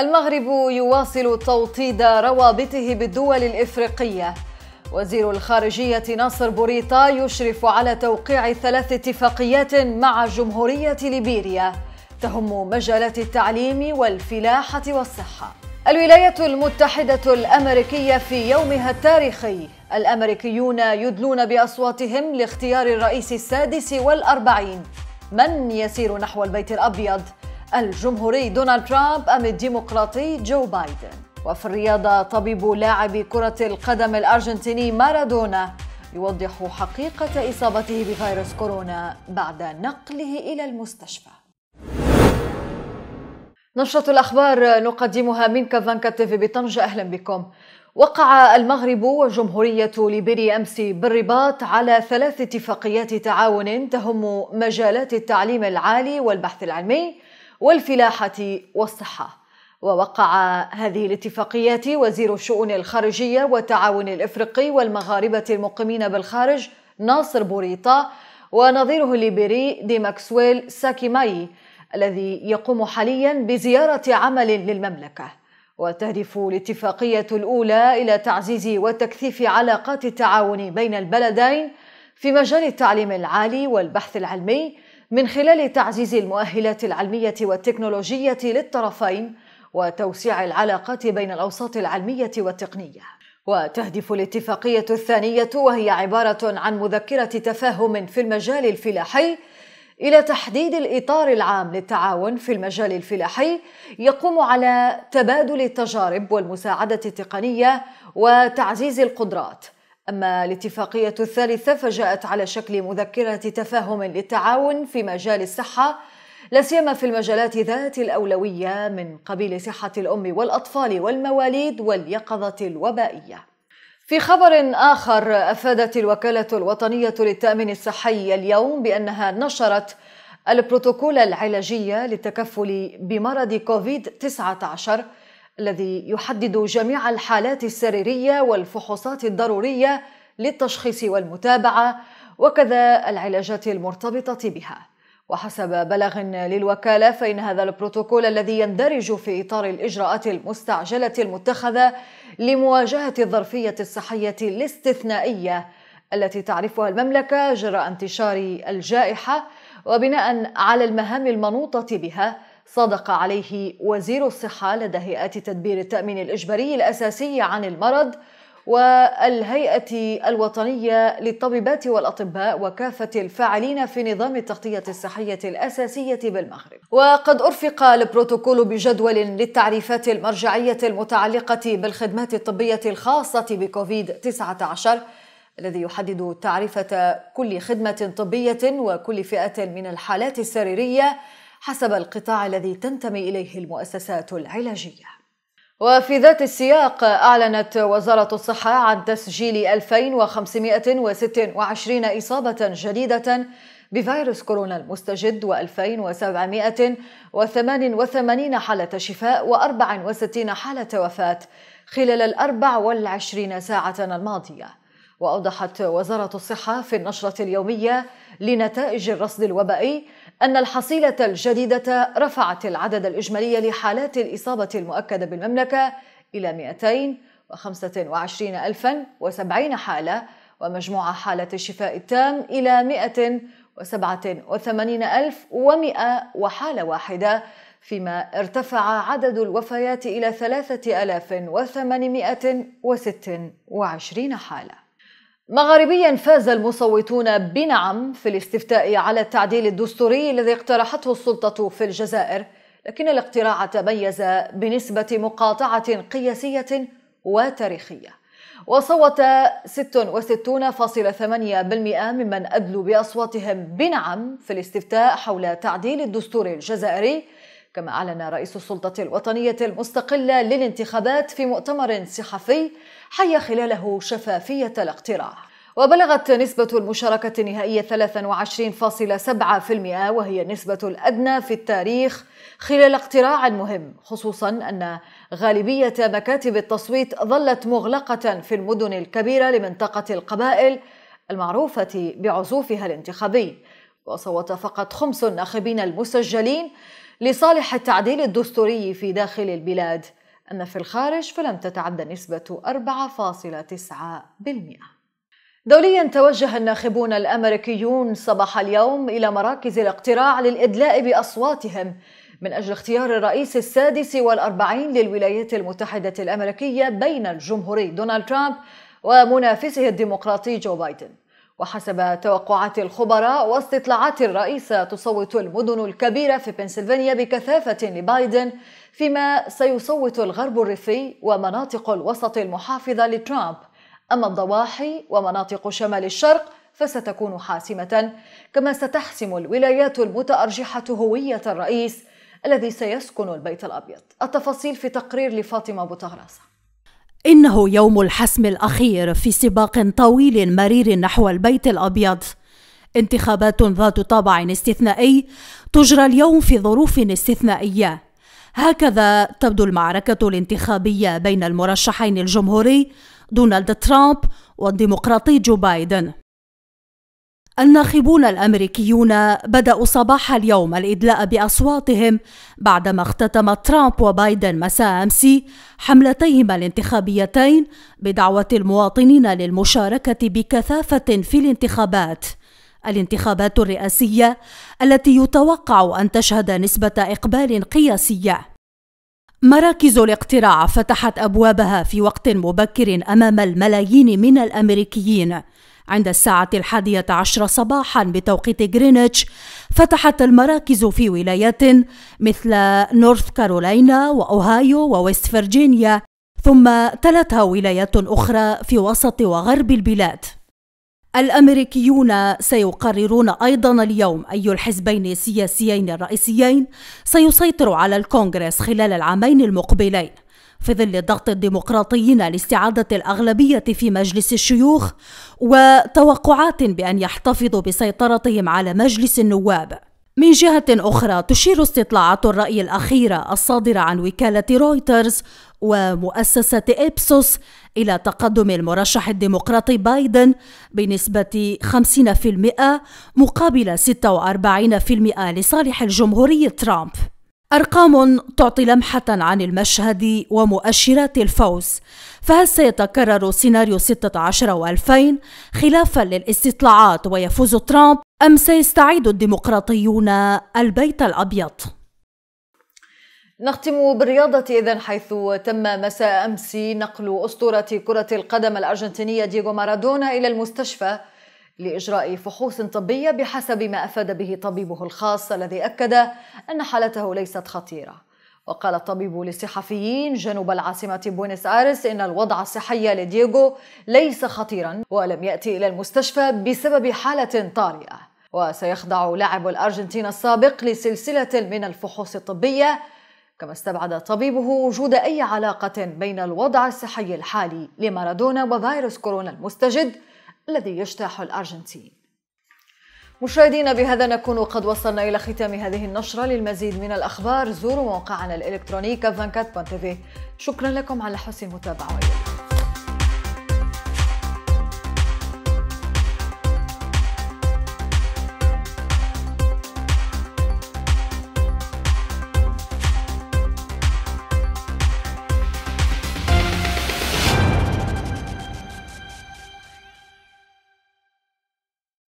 المغرب يواصل توطيد روابطه بالدول الإفريقية وزير الخارجية ناصر بوريطة يشرف على توقيع ثلاث اتفاقيات مع جمهورية ليبيريا تهم مجالات التعليم والفلاحة والصحة الولايات المتحدة الأمريكية في يومها التاريخي الأمريكيون يدلون بأصواتهم لاختيار الرئيس السادس والأربعين من يسير نحو البيت الأبيض الجمهوري دونالد ترامب أم الديمقراطي جو بايدن وفي الرياضة طبيب لاعب كرة القدم الأرجنتيني مارادونا يوضح حقيقة إصابته بفيروس كورونا بعد نقله إلى المستشفى نشرة الأخبار نقدمها من كافانكا تيفي بطنجة أهلا بكم وقع المغرب وجمهورية ليبيريا أمس بالرباط على ثلاث اتفاقيات تعاون تهم مجالات التعليم العالي والبحث العلمي والفلاحة والصحة ووقع هذه الاتفاقيات وزير الشؤون الخارجية والتعاون الإفريقي والمغاربة المقيمين بالخارج ناصر بوريطة ونظيره الليبيري دي ماكسويل ساكيماي الذي يقوم حاليا بزيارة عمل للمملكة وتهدف الاتفاقية الأولى إلى تعزيز وتكثيف علاقات التعاون بين البلدين في مجال التعليم العالي والبحث العلمي من خلال تعزيز المؤهلات العلمية والتكنولوجية للطرفين وتوسيع العلاقات بين الأوساط العلمية والتقنية. وتهدف الاتفاقية الثانية وهي عبارة عن مذكرة تفاهم في المجال الفلاحي إلى تحديد الإطار العام للتعاون في المجال الفلاحي يقوم على تبادل التجارب والمساعدة التقنية وتعزيز القدرات أما الاتفاقية الثالثة فجاءت على شكل مذكرة تفاهم للتعاون في مجال الصحة لا سيما في المجالات ذات الأولوية من قبيل صحة الأم والأطفال والمواليد واليقظة الوبائية. في خبر آخر أفادت الوكالة الوطنية للتأمين الصحي اليوم بأنها نشرت البروتوكول العلاجي للتكفل بمرض كوفيد 19 الذي يحدد جميع الحالات السريريه والفحوصات الضروريه للتشخيص والمتابعه وكذا العلاجات المرتبطه بها وحسب بلغ للوكاله فان هذا البروتوكول الذي يندرج في اطار الاجراءات المستعجله المتخذه لمواجهه الظرفيه الصحيه الاستثنائيه التي تعرفها المملكه جراء انتشار الجائحه وبناء على المهام المنوطه بها صدق عليه وزير الصحة لدى هيئة تدبير التأمين الإجباري الأساسي عن المرض والهيئة الوطنية للطبيبات والأطباء وكافة الفاعلين في نظام التغطية الصحية الأساسية بالمغرب وقد أرفق البروتوكول بجدول للتعريفات المرجعية المتعلقة بالخدمات الطبية الخاصة بكوفيد-19 الذي يحدد تعرفة كل خدمة طبية وكل فئة من الحالات السريرية حسب القطاع الذي تنتمي إليه المؤسسات العلاجية وفي ذات السياق أعلنت وزارة الصحة عن تسجيل 2526 إصابة جديدة بفيروس كورونا المستجد و2788 حالة شفاء و64 حالة وفاة خلال الأربع والعشرين ساعة الماضية وأوضحت وزارة الصحة في النشرة اليومية لنتائج الرصد الوبائي أن الحصيلة الجديدة رفعت العدد الإجمالي لحالات الإصابة المؤكدة بالمملكة إلى 225,070 حالة ومجموع حالة الشفاء التام إلى 187,100 وحالة واحدة فيما ارتفع عدد الوفيات إلى 3826 حالة مغاربيا فاز المصوتون بنعم في الاستفتاء على التعديل الدستوري الذي اقترحته السلطة في الجزائر لكن الاقتراع تميز بنسبة مقاطعة قياسية وتاريخية وصوت 66.8% ممن أدلوا بأصواتهم بنعم في الاستفتاء حول تعديل الدستور الجزائري كما أعلن رئيس السلطة الوطنية المستقلة للانتخابات في مؤتمر صحفي حي خلاله شفافية الاقتراع وبلغت نسبة المشاركة النهائية 23.7% وهي النسبة الأدنى في التاريخ خلال اقتراع مهم خصوصا أن غالبية مكاتب التصويت ظلت مغلقة في المدن الكبيرة لمنطقة القبائل المعروفة بعزوفها الانتخابي وصوت فقط خمس الناخبين المسجلين لصالح التعديل الدستوري في داخل البلاد أما في الخارج فلم تتعد نسبة 4.9%. دوليا توجه الناخبون الأمريكيون صباح اليوم إلى مراكز الاقتراع للإدلاء بأصواتهم من أجل اختيار الرئيس السادس والأربعين للولايات المتحدة الأمريكية بين الجمهوري دونالد ترامب ومنافسه الديمقراطي جو بايدن وحسب توقعات الخبراء واستطلاعات الرئيسة تصوت المدن الكبيرة في بنسلفانيا بكثافة لبايدن فيما سيصوت الغرب الريفي ومناطق الوسط المحافظة لترامب أما الضواحي ومناطق شمال الشرق فستكون حاسمة كما ستحسم الولايات المتأرجحة هوية الرئيس الذي سيسكن البيت الأبيض التفاصيل في تقرير لفاطمة بوتغراسة إنه يوم الحسم الأخير في سباق طويل مرير نحو البيت الأبيض انتخابات ذات طابع استثنائي تجرى اليوم في ظروف استثنائية هكذا تبدو المعركة الانتخابية بين المرشحين الجمهوري دونالد ترامب والديمقراطي جو بايدن الناخبون الامريكيون بداوا صباح اليوم الادلاء باصواتهم بعدما اختتم ترامب وبايدن مساء امس حملتيهما الانتخابيتين بدعوه المواطنين للمشاركه بكثافه في الانتخابات الانتخابات الرئاسيه التي يتوقع ان تشهد نسبه اقبال قياسيه مراكز الاقتراع فتحت ابوابها في وقت مبكر امام الملايين من الامريكيين عند الساعة الحادية عشر صباحا بتوقيت غرينتش فتحت المراكز في ولايات مثل نورث كارولينا وأوهايو وويست فرجينيا ثم تلتها ولايات أخرى في وسط وغرب البلاد الامريكيون سيقررون ايضا اليوم اي الحزبين السياسيين الرئيسيين سيسيطر على الكونغرس خلال العامين المقبلين في ظل ضغط الديمقراطيين لاستعادة الأغلبية في مجلس الشيوخ وتوقعات بأن يحتفظوا بسيطرتهم على مجلس النواب من جهة أخرى تشير استطلاعات الرأي الأخيرة الصادرة عن وكالة رويترز ومؤسسة إبسوس إلى تقدم المرشح الديمقراطي بايدن بنسبة 50% مقابل 46% لصالح الجمهوري ترامب أرقام تعطي لمحة عن المشهد ومؤشرات الفوز فهل سيتكرر سيناريو 16 و2000 خلافا للاستطلاعات ويفوز ترامب أم سيستعيد الديمقراطيون البيت الأبيض؟ نختم بالرياضة إذا حيث تم مساء أمس نقل أسطورة كرة القدم الأرجنتينية دييغو مارادونا إلى المستشفى لإجراء فحوص طبية بحسب ما أفاد به طبيبه الخاص الذي أكد أن حالته ليست خطيرة وقال الطبيب للصحفيين جنوب العاصمة بوينس آيرس إن الوضع الصحي لدييغو ليس خطيرا ولم يأتي إلى المستشفى بسبب حالة طارئة وسيخضع لاعب الأرجنتين السابق لسلسلة من الفحوص الطبية كما استبعد طبيبه وجود أي علاقة بين الوضع الصحي الحالي لمارادونا وفيروس كورونا المستجد الذي يجتاح الأرجنتين مشاهدينا بهذا نكون قد وصلنا إلى ختام هذه النشرة للمزيد من الأخبار زوروا موقعنا الإلكتروني كافانكات شكرا لكم على حسن المتابعة وإليكم.